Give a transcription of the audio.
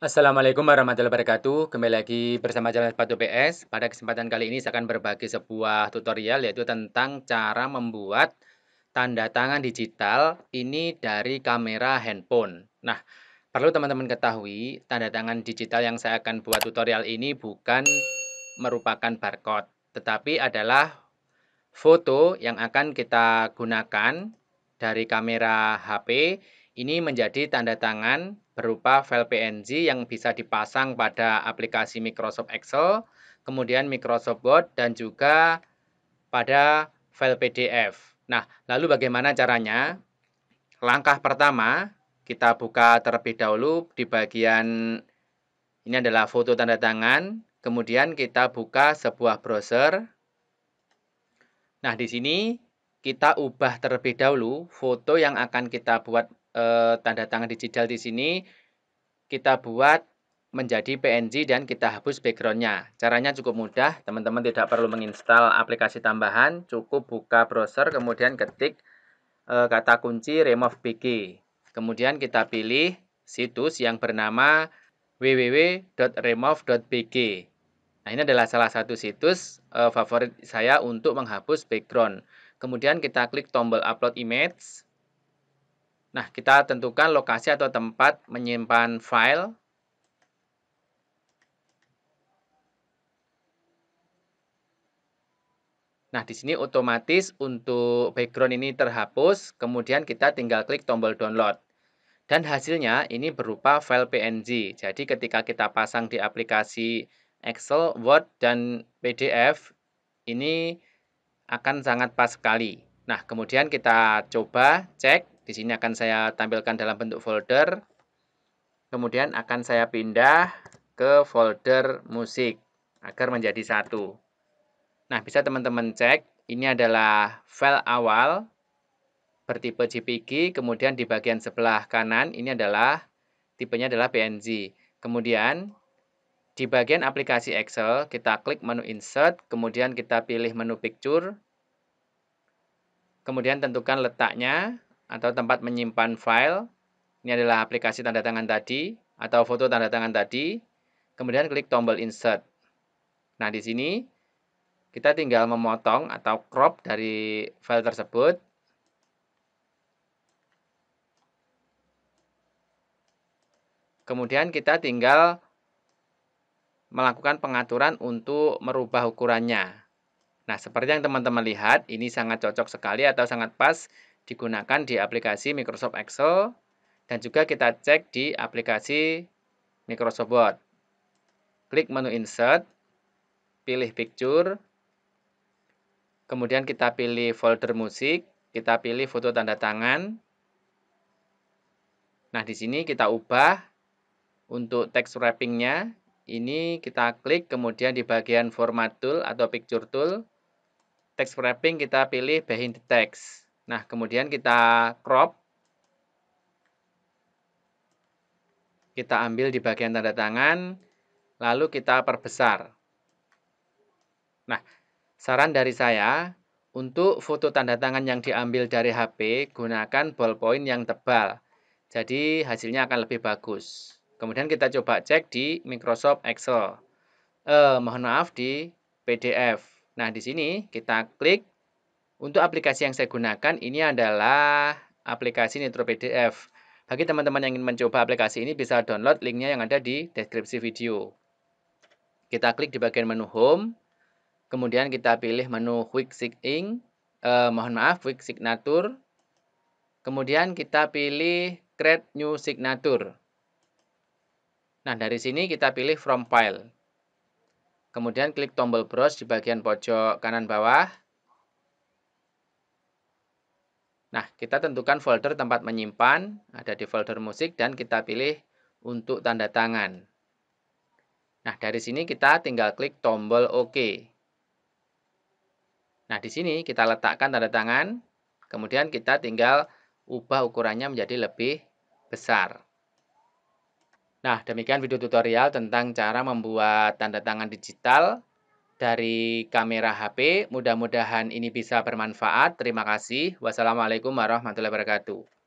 Assalamualaikum warahmatullahi wabarakatuh. Kembali lagi bersama Jalan Sepatu PS. Pada kesempatan kali ini saya akan berbagi sebuah tutorial yaitu tentang cara membuat tanda tangan digital ini dari kamera handphone. Nah, perlu teman-teman ketahui tanda tangan digital yang saya akan buat tutorial ini bukan merupakan barcode, tetapi adalah foto yang akan kita gunakan dari kamera HP ini menjadi tanda tangan berupa file PNG yang bisa dipasang pada aplikasi Microsoft Excel, kemudian Microsoft Word, dan juga pada file PDF. Nah, lalu bagaimana caranya? Langkah pertama, kita buka terlebih dahulu di bagian ini adalah foto tanda tangan, kemudian kita buka sebuah browser. Nah, di sini kita ubah terlebih dahulu foto yang akan kita buat eh, tanda tangan digital di sini kita buat menjadi PNG dan kita hapus backgroundnya. Caranya cukup mudah, teman-teman tidak perlu menginstal aplikasi tambahan, cukup buka browser kemudian ketik e, kata kunci remove bg. Kemudian kita pilih situs yang bernama www.remove.bg. Nah, ini adalah salah satu situs e, favorit saya untuk menghapus background. Kemudian kita klik tombol upload image Nah, kita tentukan lokasi atau tempat menyimpan file. Nah, di sini otomatis untuk background ini terhapus, kemudian kita tinggal klik tombol download. Dan hasilnya ini berupa file PNG. Jadi, ketika kita pasang di aplikasi Excel, Word, dan PDF, ini akan sangat pas sekali. Nah, kemudian kita coba cek di sini akan saya tampilkan dalam bentuk folder. Kemudian akan saya pindah ke folder musik agar menjadi satu. Nah, bisa teman-teman cek. Ini adalah file awal bertipe JPG. Kemudian di bagian sebelah kanan ini adalah tipenya adalah PNG. Kemudian di bagian aplikasi Excel, kita klik menu Insert, kemudian kita pilih menu Picture, kemudian tentukan letaknya, atau tempat menyimpan file. Ini adalah aplikasi tanda tangan tadi atau foto tanda tangan tadi. Kemudian klik tombol insert. Nah, di sini kita tinggal memotong atau crop dari file tersebut. Kemudian kita tinggal melakukan pengaturan untuk merubah ukurannya. Nah, seperti yang teman-teman lihat, ini sangat cocok sekali atau sangat pas digunakan di aplikasi Microsoft Excel dan juga kita cek di aplikasi Microsoft Word. Klik menu Insert, pilih Picture, kemudian kita pilih folder musik, kita pilih foto tanda tangan. Nah, di sini kita ubah untuk text wrappingnya. Ini kita klik, kemudian di bagian format tool atau picture tool, text wrapping kita pilih behind the text. Nah, kemudian kita crop. Kita ambil di bagian tanda tangan, lalu kita perbesar. Nah, saran dari saya, untuk foto tanda tangan yang diambil dari HP, gunakan ballpoint yang tebal. Jadi, hasilnya akan lebih bagus. Kemudian kita coba cek di Microsoft Excel. Eh, mohon maaf, di PDF. Nah, di sini kita klik untuk aplikasi yang saya gunakan ini adalah aplikasi Nitro PDF. Bagi teman-teman yang ingin mencoba aplikasi ini bisa download linknya yang ada di deskripsi video. Kita klik di bagian menu Home, kemudian kita pilih menu Quick Sync Ink, eh, mohon maaf Quick Signature, kemudian kita pilih Create New Signature. Nah, dari sini kita pilih From File. Kemudian klik tombol browse di bagian pojok kanan bawah Nah, kita tentukan folder tempat menyimpan, ada di folder musik, dan kita pilih untuk tanda tangan. Nah, dari sini kita tinggal klik tombol OK. Nah, di sini kita letakkan tanda tangan, kemudian kita tinggal ubah ukurannya menjadi lebih besar. Nah, demikian video tutorial tentang cara membuat tanda tangan digital dari kamera HP. Mudah-mudahan ini bisa bermanfaat. Terima kasih. Wassalamualaikum warahmatullahi wabarakatuh.